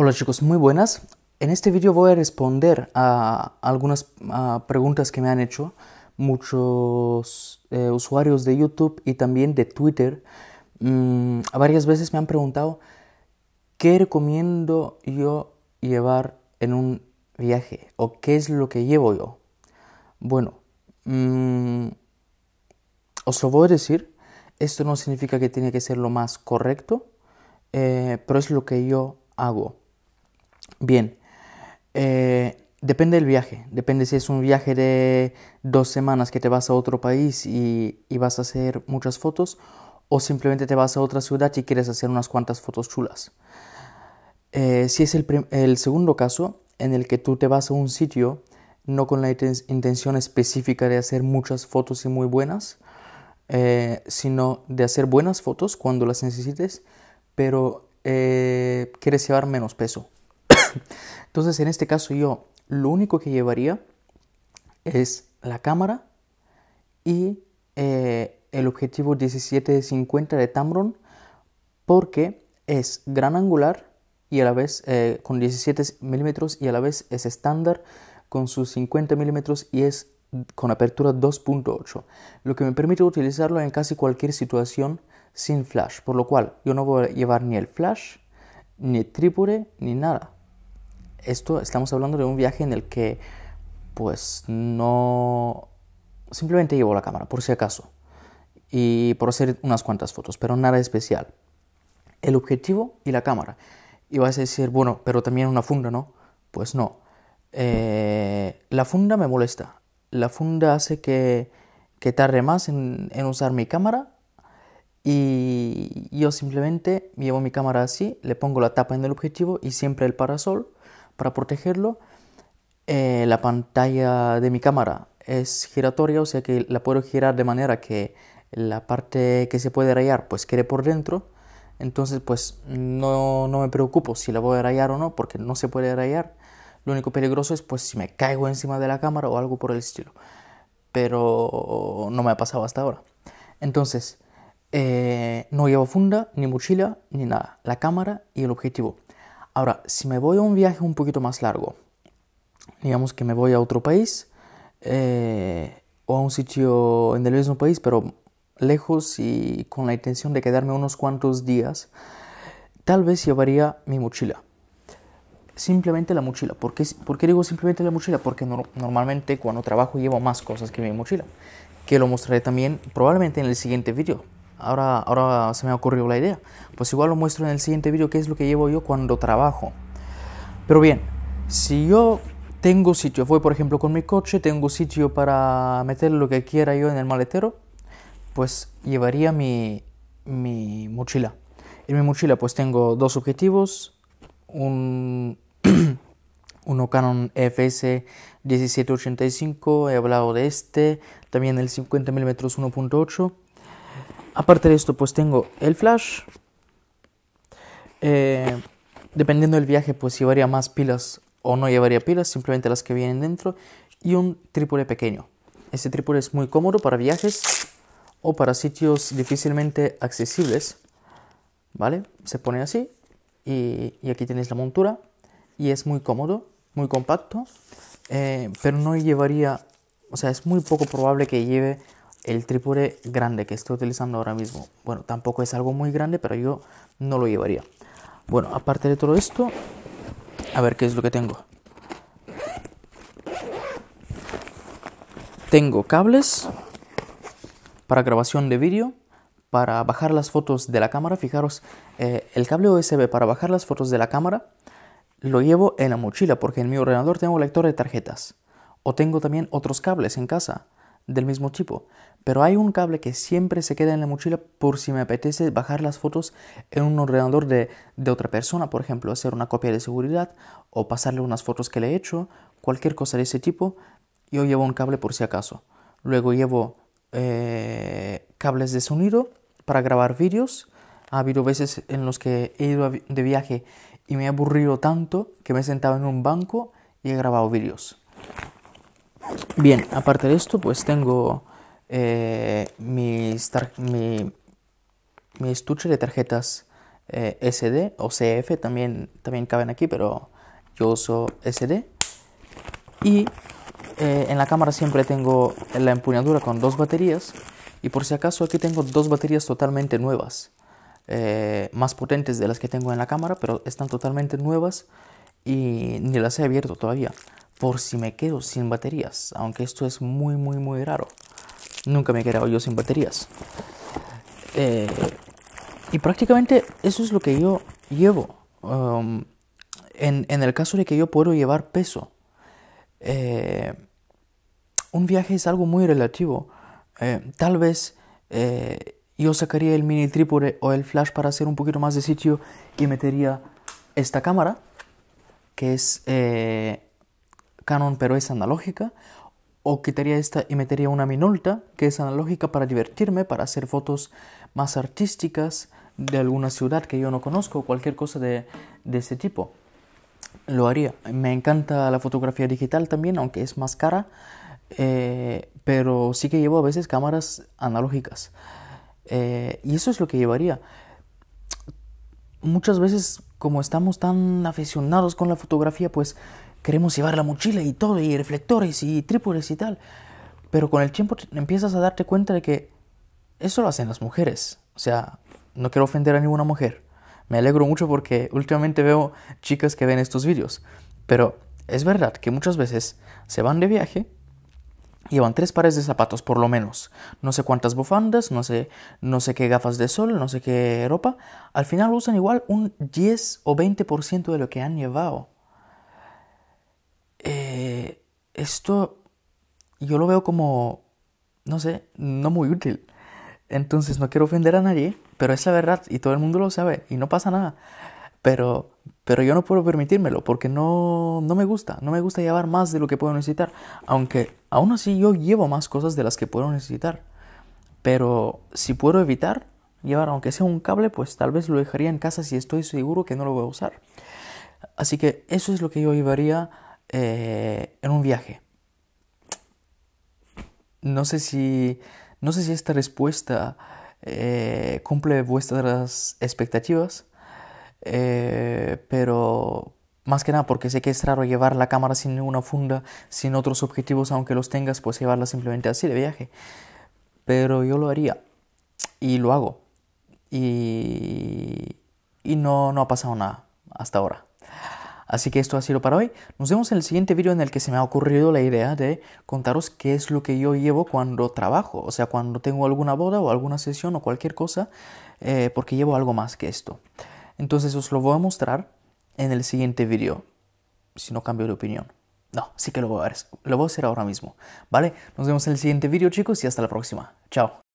Hola chicos, muy buenas. En este vídeo voy a responder a algunas preguntas que me han hecho muchos eh, usuarios de YouTube y también de Twitter. Mm, varias veces me han preguntado qué recomiendo yo llevar en un viaje o qué es lo que llevo yo. Bueno, mm, os lo voy a decir. Esto no significa que tiene que ser lo más correcto, eh, pero es lo que yo hago. Bien, eh, depende del viaje, depende si es un viaje de dos semanas que te vas a otro país y, vas a hacer muchas fotos o simplemente te vas a otra ciudad y quieres hacer unas cuantas fotos chulas. Eh, si es el, el, segundo caso, en el que tú te vas a un sitio no con la intención específica de hacer muchas fotos y muy buenas, eh, sino de hacer buenas fotos cuando las necesites, pero quieres llevar menos peso. Entonces, en este caso yo lo único que llevaría es la cámara y eh, el objetivo 1750 de Tamron porque es gran angular y a la vez eh, con 17 milímetros y a la vez es estándar con sus 50 milímetros y es con apertura 2.8, lo que me permite utilizarlo en casi cualquier situación sin flash, por lo cual yo no voy a llevar ni el flash, ni el trípode, ni nada esto estamos hablando de un viaje en el que pues no... Simplemente llevo la cámara, por si acaso, y por hacer unas cuantas fotos, pero nada especial. El objetivo y la cámara. Y vas a decir, bueno, pero también una funda, ¿no? Pues no. Eh, la funda me molesta. La funda hace que, que tarde más en, usar mi cámara. Y yo simplemente llevo mi cámara así, le pongo la tapa en el objetivo y siempre el parasol. Para protegerlo, eh, la pantalla de mi cámara es giratoria, o sea que la puedo girar de manera que la parte que se puede rayar pues quede por dentro. Entonces pues no, no me preocupo si la voy a rayar o no, porque no se puede rayar. Lo único peligroso es pues si me caigo encima de la cámara o algo por el estilo. Pero no me ha pasado hasta ahora. Entonces, eh, no llevo funda, ni mochila, ni nada. La cámara y el objetivo. Ahora, si me voy a un viaje un poquito más largo, digamos que me voy a otro país eh, o a un sitio en el mismo país, pero lejos y con la intención de quedarme unos cuantos días, tal vez llevaría mi mochila. Simplemente la mochila. ¿Por qué, digo simplemente la mochila? Porque normalmente cuando trabajo llevo más cosas que mi mochila, que lo mostraré también probablemente en el siguiente video ahora, ahora se me ha ocurrido la idea. Pues igual lo muestro en el siguiente vídeo qué es lo que llevo yo cuando trabajo. Pero bien, si yo tengo sitio, voy por ejemplo con mi coche, tengo sitio para meter lo que quiera yo en el maletero, pues llevaría mi, mi mochila. En mi mochila pues tengo dos objetivos, un, uno Canon FS 1785, he hablado de este, también el 50 mm 1.8 Aparte de esto, pues tengo el flash. Eh, dependiendo del viaje, pues llevaría más pilas o no llevaría pilas, simplemente las que vienen dentro. Y un trípode pequeño. Este trípode es muy cómodo para viajes o para sitios difícilmente accesibles. ¿Vale? Se pone así y, aquí tenéis la montura. Y es muy cómodo, muy compacto. Eh, pero no llevaría, o sea, es muy poco probable que lleve el trípode grande que estoy utilizando ahora mismo, bueno, tampoco es algo muy grande, pero yo no lo llevaría. Bueno, aparte de todo esto, a ver qué es lo que tengo. Tengo cables para grabación de vídeo, para bajar las fotos de la cámara. Fijaros, eh, el cable USB para bajar las fotos de la cámara lo llevo en la mochila porque en mi ordenador tengo lector de tarjetas. O tengo también otros cables en casa del mismo tipo. Pero hay un cable que siempre se queda en la mochila por si me apetece bajar las fotos en un ordenador de, otra persona, por ejemplo, hacer una copia de seguridad o pasarle unas fotos que le he hecho, cualquier cosa de ese tipo. Yo llevo un cable por si acaso. Luego llevo eh, cables de sonido para grabar vídeos. Ha habido veces en los que he ido de viaje y me he aburrido tanto que me he sentado en un banco y he grabado vídeos. Bien, aparte de esto, pues tengo eh, mi, estuche de tarjetas eh, SD o CF, también, también caben aquí, pero yo uso SD. Y eh, en la cámara siempre tengo la empuñadura con dos baterías. Y por si acaso aquí tengo dos baterías totalmente nuevas, más potentes de las que tengo en la cámara, pero están totalmente nuevas y ni las he abierto todavía por si me quedo sin baterías, aunque esto es muy, muy, muy raro. Nunca me he quedado yo sin baterías. Eh, y prácticamente eso es lo que yo llevo. Um, en, el caso de que yo puedo llevar peso, eh, un viaje es algo muy relativo. Eh, tal vez yo sacaría el mini trípode o el flash para hacer un poquito más de sitio y metería esta cámara, que es canon pero es analógica, o quitaría esta y metería una minolta que es analógica para divertirme, para hacer fotos más artísticas de alguna ciudad que yo no conozco, cualquier cosa de, ese tipo. Lo haría. Me encanta la fotografía digital también, aunque es más cara, eh, pero sí que llevo a veces cámaras analógicas. Eh, y eso es lo que llevaría. Muchas veces, como estamos tan aficionados con la fotografía, pues queremos llevar la mochila y todo, y reflectores y trípodes y tal. Pero con el tiempo empiezas a darte cuenta de que eso lo hacen las mujeres. O sea, no quiero ofender a ninguna mujer. Me alegro mucho porque últimamente veo chicas que ven estos vídeos. Pero es verdad que muchas veces se van de viaje, llevan tres pares de zapatos por lo menos, no sé cuántas bufandas, no sé, no sé qué gafas de sol, no sé qué ropa. Al final usan igual un 10 o 20% de lo que han llevado. esto yo lo veo como, no sé, no muy útil. Entonces no quiero ofender a nadie, pero es la verdad y todo el mundo lo sabe y no pasa nada. Pero, pero yo no puedo permitírmelo porque no, no me gusta, no me gusta llevar más de lo que puedo necesitar. Aunque aún así yo llevo más cosas de las que puedo necesitar. Pero si puedo evitar llevar aunque sea un cable, pues tal vez lo dejaría en casa si estoy seguro que no lo voy a usar. Así que eso es lo que yo llevaría eh, en un viaje. No sé si, no sé si esta respuesta eh, cumple vuestras expectativas, eh, pero más que nada porque sé que es raro llevar la cámara sin ninguna funda, sin otros objetivos, aunque los tengas, pues llevarla simplemente así de viaje. Pero yo lo haría y lo hago. Y, y no, no ha pasado nada hasta ahora. Así que esto ha sido para hoy. Nos vemos en el siguiente video en el que se me ha ocurrido la idea de contaros qué es lo que yo llevo cuando trabajo, o sea, cuando tengo alguna boda o alguna sesión o cualquier cosa, eh, porque llevo algo más que esto. Entonces os lo voy a mostrar en el siguiente video, si no cambio de opinión. No, sí que lo voy a, ver, lo voy a hacer ahora mismo. ¿Vale? Nos vemos en el siguiente video, chicos, y hasta la próxima. Chao.